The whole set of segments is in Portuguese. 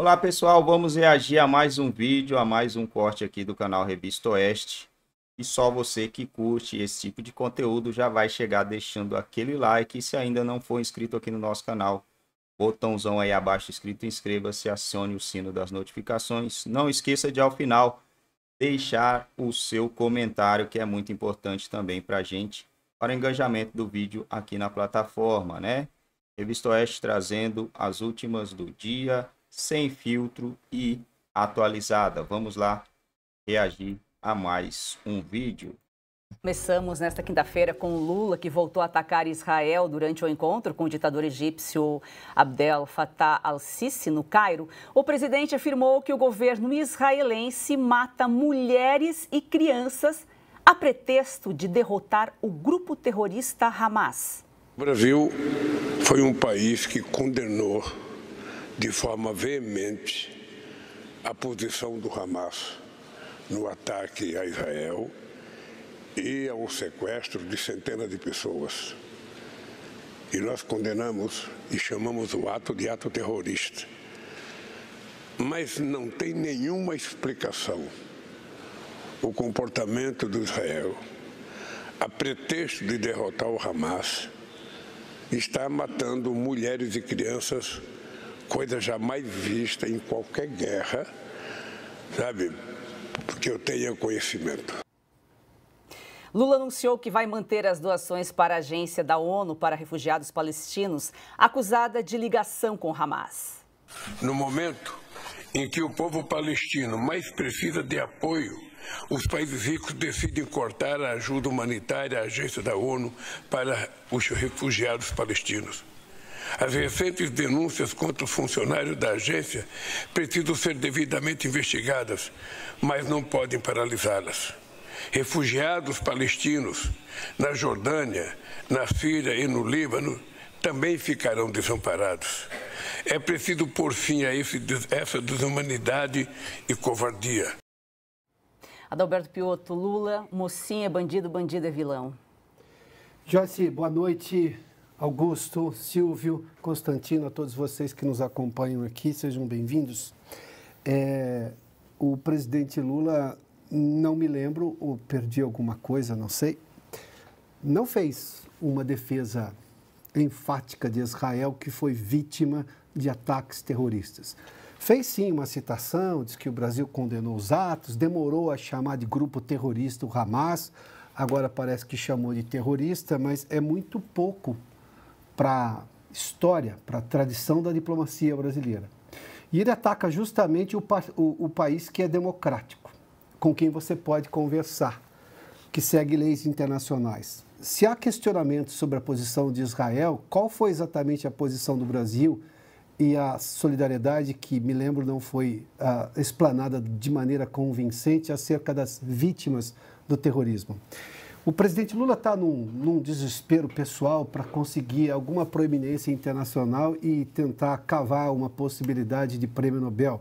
Olá pessoal, vamos reagir a mais um vídeo, a mais um corte aqui do canal Revista Oeste. E só você que curte esse tipo de conteúdo já vai chegar deixando aquele like. E se ainda não for inscrito aqui no nosso canal, botãozão aí abaixo escrito inscreva-se, acione o sino das notificações. Não esqueça de ao final deixar o seu comentário que é muito importante também para a gente, para o engajamento do vídeo aqui na plataforma, né? Revista Oeste trazendo as últimas do dia, sem filtro e atualizada. Vamos lá reagir a mais um vídeo. Começamos nesta quinta-feira com Lula, que voltou a atacar Israel durante o encontro com o ditador egípcio Abdel Fattah al-Sisi no Cairo. O presidente afirmou que o governo israelense mata mulheres e crianças a pretexto de derrotar o grupo terrorista Hamas. O Brasil foi um país que condenou de forma veemente a posição do Hamas no ataque a Israel e ao sequestro de centenas de pessoas. E nós condenamos e chamamos o ato de ato terrorista. Mas não tem nenhuma explicação o comportamento do Israel, a pretexto de derrotar o Hamas, está matando mulheres e crianças coisa jamais vista em qualquer guerra, sabe, que eu tenha conhecimento. Lula anunciou que vai manter as doações para a agência da ONU para refugiados palestinos, acusada de ligação com Hamas. No momento em que o povo palestino mais precisa de apoio, os países ricos decidem cortar a ajuda humanitária à agência da ONU para os refugiados palestinos. As recentes denúncias contra os funcionários da agência precisam ser devidamente investigadas, mas não podem paralisá-las. Refugiados palestinos na Jordânia, na Síria e no Líbano também ficarão desamparados. É preciso pôr fim a esse, essa desumanidade e covardia. Adalberto Piotto, Lula, mocinha bandido, bandido é vilão. Joyce, boa noite. Augusto, Silvio, Constantino, a todos vocês que nos acompanham aqui, sejam bem-vindos. É, o presidente Lula, não me lembro, ou perdi alguma coisa, não sei, não fez uma defesa enfática de Israel que foi vítima de ataques terroristas. Fez sim uma citação, diz que o Brasil condenou os atos, demorou a chamar de grupo terrorista o Hamas, agora parece que chamou de terrorista, mas é muito pouco para a história, para a tradição da diplomacia brasileira. E ele ataca justamente o, o, o país que é democrático, com quem você pode conversar, que segue leis internacionais. Se há questionamentos sobre a posição de Israel, qual foi exatamente a posição do Brasil e a solidariedade, que me lembro não foi uh, explanada de maneira convincente, acerca das vítimas do terrorismo? O presidente Lula está num, num, desespero pessoal para conseguir alguma proeminência internacional e tentar cavar uma possibilidade de prêmio Nobel.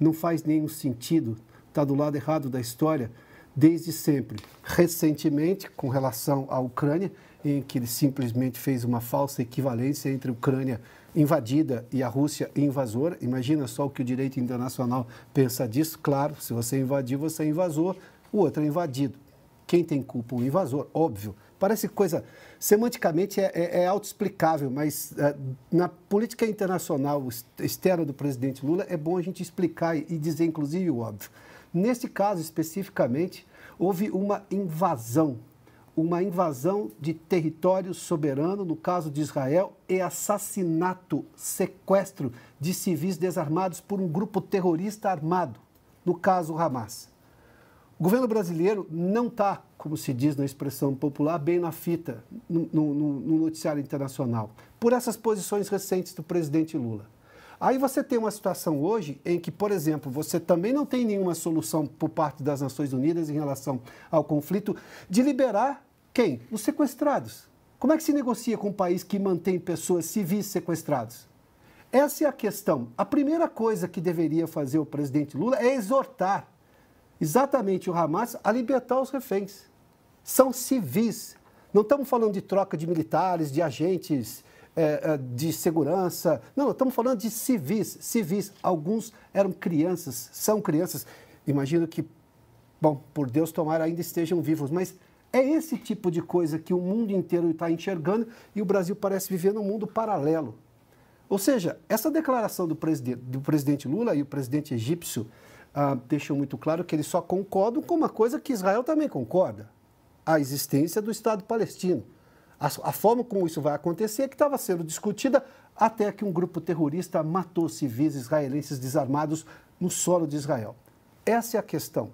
Não faz nenhum sentido, está do lado errado da história desde sempre. Recentemente, com relação à Ucrânia, em que ele simplesmente fez uma falsa equivalência entre a Ucrânia invadida e a Rússia invasora. Imagina só o que o direito internacional pensa disso. Claro, se você invadiu, você é invasor, o outro é invadido. Quem tem culpa? O invasor, óbvio. Parece coisa. Semanticamente é, é, é autoexplicável, mas é, na política internacional externa do presidente Lula é bom a gente explicar e, dizer, inclusive, o óbvio. Nesse caso especificamente, houve uma invasão uma invasão de território soberano, no caso de Israel, e assassinato, sequestro de civis desarmados por um grupo terrorista armado, no caso Hamas governo brasileiro não está, como se diz na expressão popular, bem na fita no, no, no, noticiário internacional, por essas posições recentes do presidente Lula. Aí você tem uma situação hoje em que, por exemplo, você também não tem nenhuma solução por parte das Nações Unidas em relação ao conflito de liberar quem? Os sequestrados. Como é que se negocia com um país que mantém pessoas civis sequestradas? Essa é a questão. A primeira coisa que deveria fazer o presidente Lula é exortar exatamente o Hamas a libertar os reféns. São civis. Não estamos falando de troca de militares, de agentes é, é de segurança. Não, estamos falando de civis. Civis. Alguns eram crianças, são crianças. Imagino que, bom, por Deus tomar, ainda estejam vivos. Mas é esse tipo de coisa que o mundo inteiro está enxergando e o Brasil parece viver num mundo paralelo. Ou seja, essa declaração do presidente, do presidente Lula e o presidente egípcio ah, deixam muito claro que eles só concordam com uma coisa que Israel também concorda: a existência do Estado palestino. A, a forma como isso vai acontecer é que estava sendo discutida até que um grupo terrorista matou civis israelenses desarmados no solo de Israel. Essa é a questão.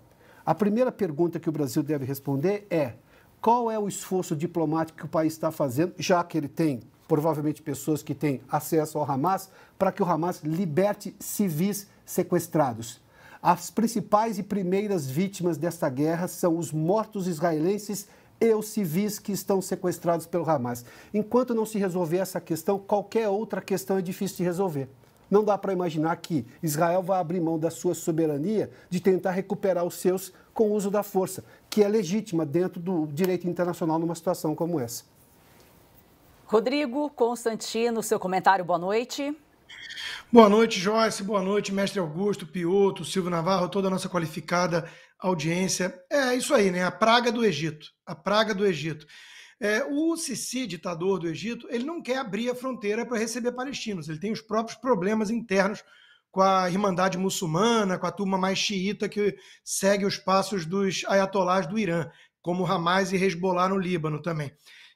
A primeira pergunta que o Brasil deve responder é: qual é o esforço diplomático que o país está fazendo, já que ele tem provavelmente pessoas que têm acesso ao Hamas, para que o Hamas liberte civis sequestrados? As principais e primeiras vítimas desta guerra são os mortos israelenses e os civis que estão sequestrados pelo Hamas. Enquanto não se resolver essa questão, qualquer outra questão é difícil de resolver. Não dá para imaginar que Israel vai abrir mão da sua soberania de tentar recuperar os seus com o uso da força, que é legítima dentro do direito internacional numa situação como essa. Rodrigo Constantino, seu comentário, boa noite. Boa noite, Joyce. Boa noite, mestre Augusto, Pioto, Silvio Navarro, toda a nossa qualificada audiência. É isso aí, né? A praga do Egito. A praga do Egito. É, o Sisi, ditador do Egito, ele não quer abrir a fronteira para receber palestinos. Ele tem os próprios problemas internos com a Irmandade Muçulmana, com a turma mais xiita que segue os passos dos ayatolás do Irã, como Hamas e Hezbollah no Líbano também.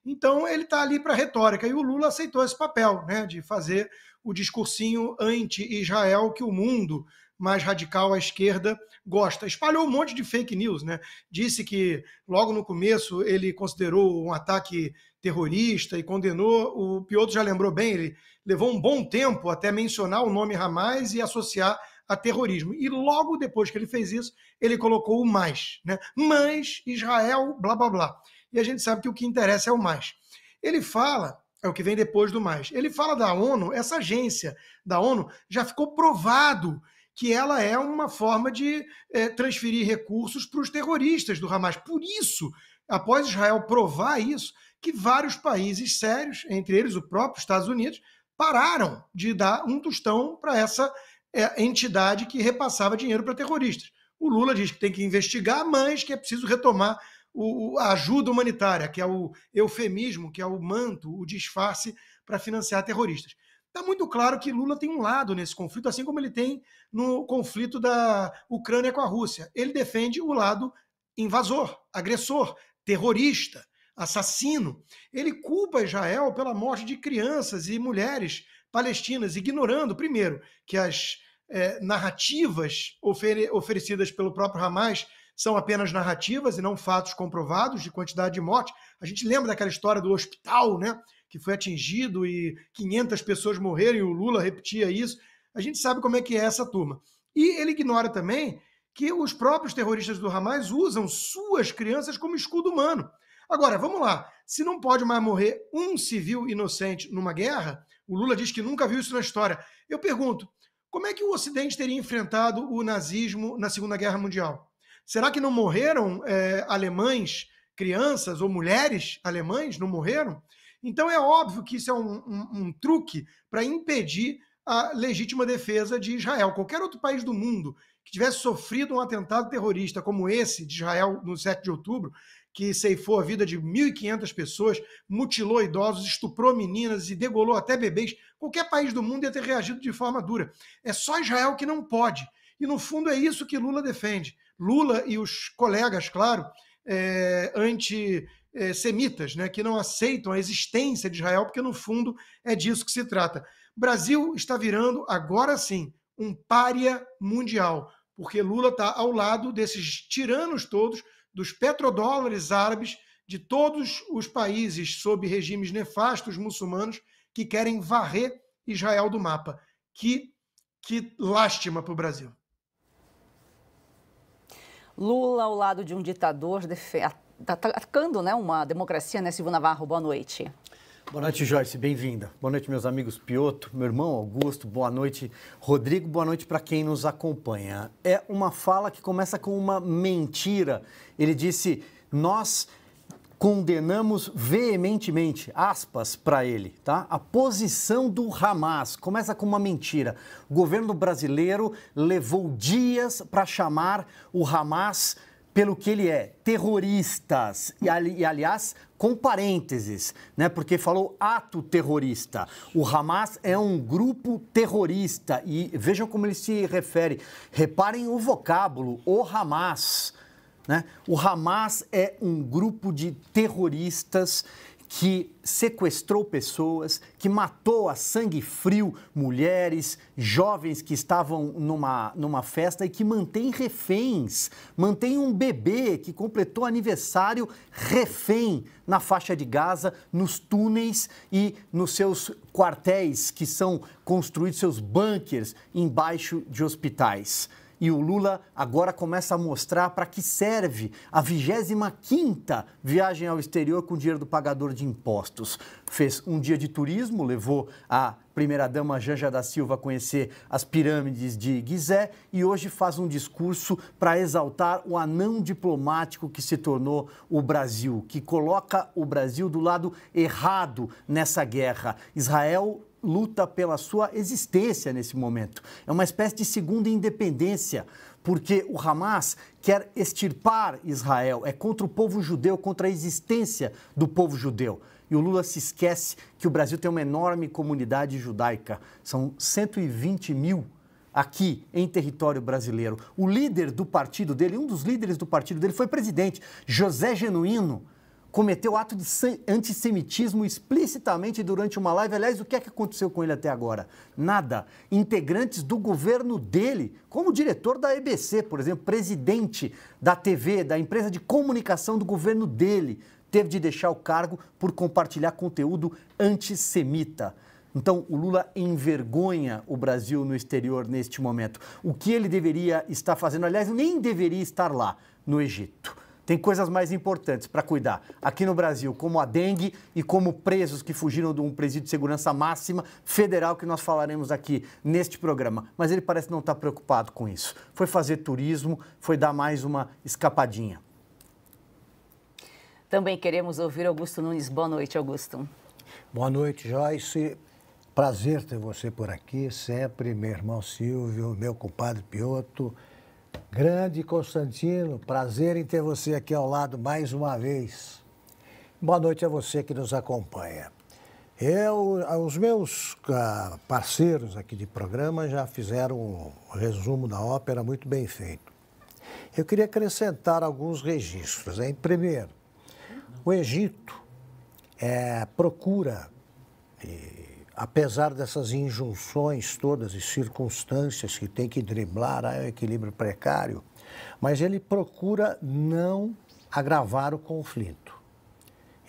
Então ele está ali para retórica e o Lula aceitou esse papel, né, de fazer o discursinho anti-Israel que o mundo mais radical à esquerda gosta. Espalhou um monte de fake news, né? Disse que logo no começo ele considerou um ataque terrorista e condenou. O Piotr já lembrou bem, ele levou um bom tempo até mencionar o nome Hamas e associar a terrorismo. E logo depois que ele fez isso, ele colocou o mais, né? Mas Israel, blá blá blá. E a gente sabe que o que interessa é o mais. Ele fala é o que vem depois do mais. Ele fala da ONU, essa agência da ONU já ficou provado que ela é uma forma de é, transferir recursos para os terroristas do Hamas. Por isso, após Israel provar isso, que vários países sérios, entre eles o próprio Estados Unidos, pararam de dar um tostão para essa é, entidade que repassava dinheiro para terroristas. O Lula diz que tem que investigar, mas que é preciso retomar o, a ajuda humanitária, que é o eufemismo, que é o manto, o disfarce para financiar terroristas. Está muito claro que Lula tem um lado nesse conflito, assim como ele tem no conflito da Ucrânia com a Rússia. Ele defende o lado invasor, agressor, terrorista, assassino. Ele culpa Israel pela morte de crianças e mulheres palestinas, ignorando, primeiro, que as é, narrativas ofere oferecidas pelo próprio Hamas são apenas narrativas e não fatos comprovados de quantidade de mortes. A gente lembra daquela história do hospital, né? Que foi atingido e 500 pessoas morreram e o Lula repetia isso. A gente sabe como é que é essa turma. E ele ignora também que os próprios terroristas do Hamas usam suas crianças como escudo humano. Agora, vamos lá. Se não pode mais morrer um civil inocente numa guerra, o Lula diz que nunca viu isso na história. Eu pergunto, como é que o Ocidente teria enfrentado o nazismo na Segunda Guerra Mundial? Será que não morreram é, alemães, crianças ou mulheres alemães? Não morreram? Então é óbvio que isso é um, um, um truque para impedir a legítima defesa de Israel. Qualquer outro país do mundo que tivesse sofrido um atentado terrorista como esse de Israel no 7 de outubro, que ceifou a vida de 1.500 pessoas, mutilou idosos, estuprou meninas e degolou até bebês, qualquer país do mundo ia ter reagido de forma dura. É só Israel que não pode. E no fundo é isso que Lula defende. Lula e os colegas, claro, é, antissemitas, né, que não aceitam a existência de Israel, porque no fundo é disso que se trata. Brasil está virando, agora sim, um pária mundial, porque Lula está ao lado desses tiranos todos, dos petrodólares árabes, de todos os países sob regimes nefastos muçulmanos que querem varrer Israel do mapa. Que, que lástima para o Brasil. Lula ao lado de um ditador atacando né, uma democracia, né, Silvio Navarro? Boa noite. Boa noite, Joyce. Bem-vinda. Boa noite, meus amigos Piotr, meu irmão Augusto. Boa noite, Rodrigo. Boa noite para quem nos acompanha. É uma fala que começa com uma mentira. Ele disse: Nós condenamos veementemente, aspas para ele, tá? A posição do Hamas começa com uma mentira. O governo brasileiro levou dias para chamar o Hamas pelo que ele é, terroristas. E, e aliás, com parênteses, né? Porque falou ato terrorista. O Hamas é um grupo terrorista e vejam como ele se refere. Reparem o vocábulo, o Hamas né? O Hamas é um grupo de terroristas que sequestrou pessoas, que matou a sangue frio mulheres, jovens que estavam numa, numa festa e que mantém reféns, mantém um bebê que completou aniversário refém na faixa de Gaza, nos túneis e nos seus quartéis que são construídos, seus bunkers embaixo de hospitais. E o Lula agora começa a mostrar para que serve a 25ª viagem ao exterior com dinheiro do pagador de impostos. Fez um dia de turismo, levou a primeira-dama Janja da Silva a conhecer as pirâmides de Gizé e hoje faz um discurso para exaltar o anão diplomático que se tornou o Brasil, que coloca o Brasil do lado errado nessa guerra. Israel luta pela sua existência nesse momento. É uma espécie de segunda independência, porque o Hamas quer extirpar Israel, é contra o povo judeu, contra a existência do povo judeu. E o Lula se esquece que o Brasil tem uma enorme comunidade judaica. São 120 mil aqui em território brasileiro. O líder do partido dele, um dos líderes do partido dele, foi presidente, José Genuíno cometeu ato de antissemitismo explicitamente durante uma live. Aliás, o que é que aconteceu com ele até agora? Nada. Integrantes do governo dele, como diretor da EBC, por exemplo, presidente da TV, da empresa de comunicação do governo dele, teve de deixar o cargo por compartilhar conteúdo antissemita. Então, o Lula envergonha o Brasil no exterior neste momento. O que ele deveria estar fazendo? Aliás, nem deveria estar lá, no Egito. Tem coisas mais importantes para cuidar aqui no Brasil, como a dengue e como presos que fugiram de um presídio de segurança máxima federal que nós falaremos aqui neste programa. Mas ele parece não estar tá preocupado com isso. Foi fazer turismo, foi dar mais uma escapadinha. Também queremos ouvir Augusto Nunes. Boa noite, Augusto. Boa noite, Joyce. Prazer ter você por aqui sempre, meu irmão Silvio, meu compadre Pioto Grande Constantino, prazer em ter você aqui ao lado mais uma vez. Boa noite a você que nos acompanha. Eu, os meus ah, parceiros aqui de programa já fizeram um resumo da ópera muito bem feito. Eu queria acrescentar alguns registros. Em primeiro, o Egito é, procura e apesar dessas injunções todas e circunstâncias que tem que driblar ah, é o equilíbrio precário, mas ele procura não agravar o conflito.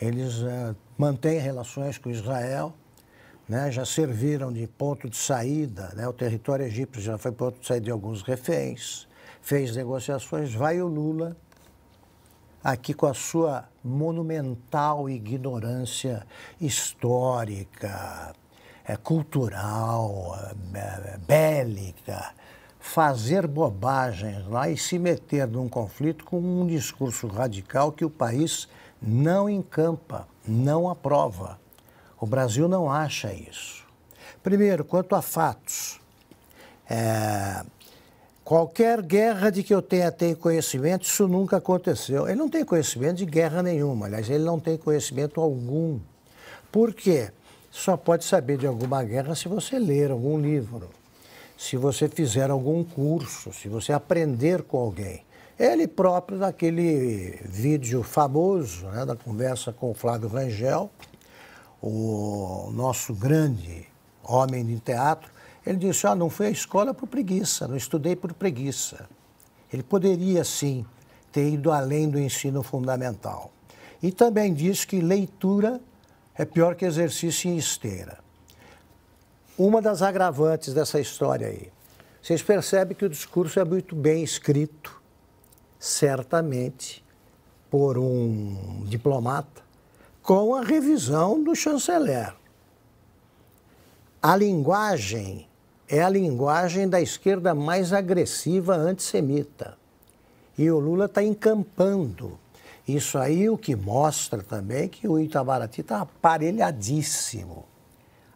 Eles ah, mantêm relações com Israel, né, já serviram de ponto de saída, né, o território egípcio já foi ponto de saída de alguns reféns, fez negociações, vai o Lula aqui com a sua monumental ignorância histórica, é cultural, é, é, é bélica, fazer bobagens lá e se meter num conflito com um discurso radical que o país não encampa, não aprova. O Brasil não acha isso. Primeiro, quanto a fatos. É, qualquer guerra de que eu tenha, tem conhecimento, isso nunca aconteceu. Ele não tem conhecimento de guerra nenhuma, aliás, ele não tem conhecimento algum. Por quê? Porque só pode saber de alguma guerra se você ler algum livro, se você fizer algum curso, se você aprender com alguém. Ele próprio, naquele vídeo famoso, né, da conversa com o Flávio Rangel, o nosso grande homem de teatro, ele disse: Ah, não fui à escola por preguiça, não estudei por preguiça. Ele poderia, sim, ter ido além do ensino fundamental. E também disse que leitura é pior que exercício em esteira. Uma das agravantes dessa história aí. Vocês percebem que o discurso é muito bem escrito, certamente, por um diplomata, com a revisão do chanceler. A linguagem é a linguagem da esquerda mais agressiva antissemita. E o Lula está encampando isso aí o que mostra também que o Itamaraty está aparelhadíssimo.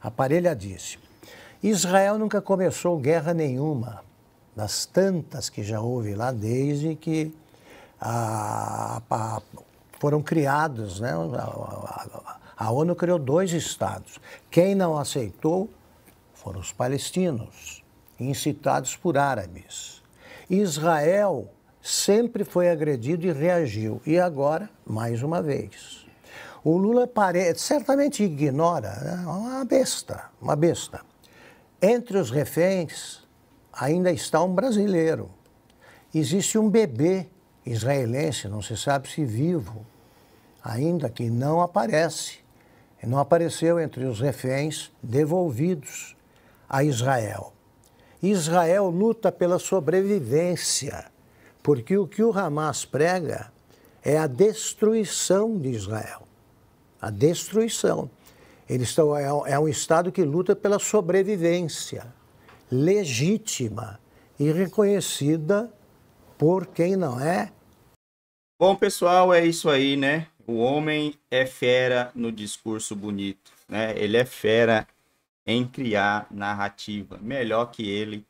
Aparelhadíssimo. Israel nunca começou guerra nenhuma, das tantas que já houve lá desde que a, a, foram criados, né? A, a ONU criou dois estados. Quem não aceitou foram os palestinos, incitados por árabes. Israel sempre foi agredido e reagiu. E agora, mais uma vez. O Lula pare... certamente ignora, né? uma besta, uma besta. Entre os reféns ainda está um brasileiro. Existe um bebê israelense, não se sabe se vivo, ainda que não aparece. Não apareceu entre os reféns devolvidos a Israel. Israel luta pela sobrevivência porque o que o Hamas prega é a destruição de Israel. A destruição. Eles estão, é, é um Estado que luta pela sobrevivência legítima e reconhecida por quem não é. Bom, pessoal, é isso aí, né? O homem é fera no discurso bonito, né? Ele é fera em criar narrativa. Melhor que ele,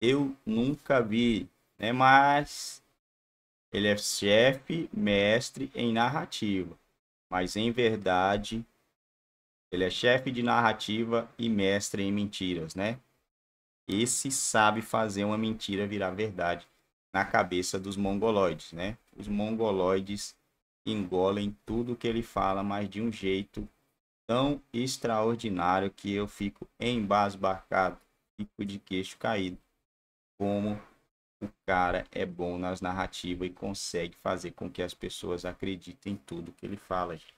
eu nunca vi né? Mas ele é chefe, mestre em narrativa. Mas em verdade, ele é chefe de narrativa e mestre em mentiras, né? Esse sabe fazer uma mentira virar verdade na cabeça dos mongoloides, né? Os mongoloides engolem tudo que ele fala, mas de um jeito tão extraordinário que eu fico embasbacado, fico de queixo caído, como o cara é bom nas narrativas e consegue fazer com que as pessoas acreditem em tudo que ele fala, gente.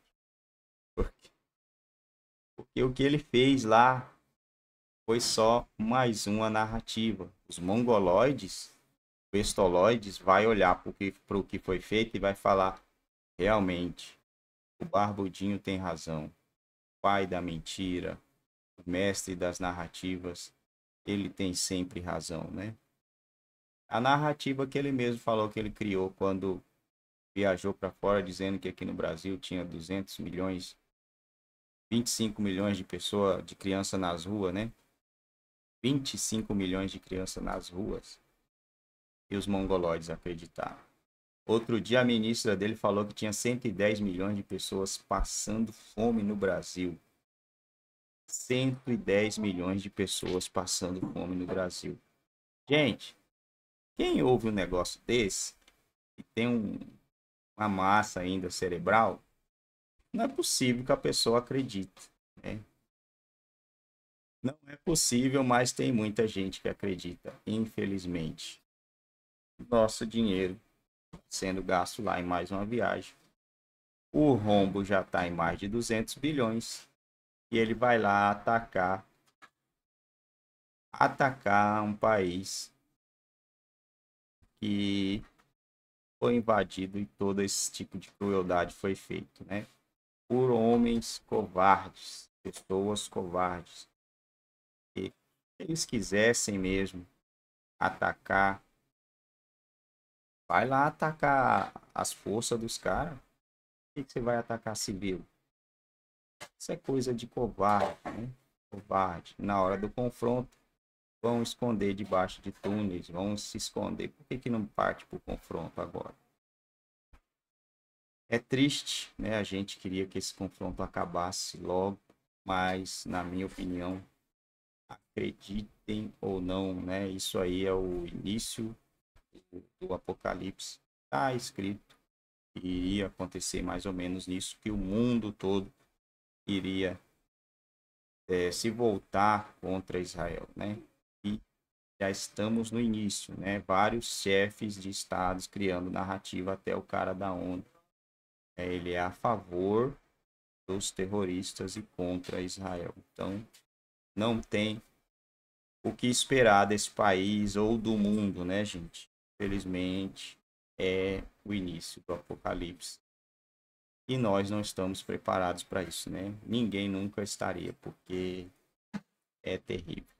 Porque, porque o que ele fez lá foi só mais uma narrativa. Os mongoloides, pestoloides, vai olhar para o que foi feito e vai falar realmente. O Barbudinho tem razão. O pai da mentira, o mestre das narrativas, ele tem sempre razão, né? a narrativa que ele mesmo falou que ele criou quando viajou para fora dizendo que aqui no Brasil tinha 200 milhões, 25 milhões de pessoas, de criança nas ruas, né? 25 milhões de crianças nas ruas. E os mongoloides acreditaram. Outro dia a ministra dele falou que tinha 110 milhões de pessoas passando fome no Brasil. 110 milhões de pessoas passando fome no Brasil. Gente, quem ouve um negócio desse e tem um, uma massa ainda cerebral, não é possível que a pessoa acredite. Né? Não é possível, mas tem muita gente que acredita, infelizmente. Nosso dinheiro sendo gasto lá em mais uma viagem. O rombo já está em mais de 200 bilhões e ele vai lá atacar atacar um país que foi invadido e todo esse tipo de crueldade foi feito, né? Por homens covardes, pessoas covardes. E eles quisessem mesmo atacar, vai lá atacar as forças dos caras. Por que, você vai atacar civil? Isso é coisa de covarde, né? Covarde. Na hora do confronto, vão esconder debaixo de túneis, vão se esconder. Por que, que não parte para o confronto agora? É triste, né? A gente queria que esse confronto acabasse logo, mas, na minha opinião, acreditem ou não, né? Isso aí é o início do, Apocalipse. Está escrito que iria acontecer mais ou menos nisso, que o mundo todo iria é, se voltar contra Israel, né? já estamos no início, né? Vários chefes de estados criando narrativa até o cara da ONU. É, ele é a favor dos terroristas e contra Israel. Então, não tem o que esperar desse país ou do mundo, né, gente? Felizmente, é o início do apocalipse. E nós não estamos preparados para isso, né? Ninguém nunca estaria, porque é terrível.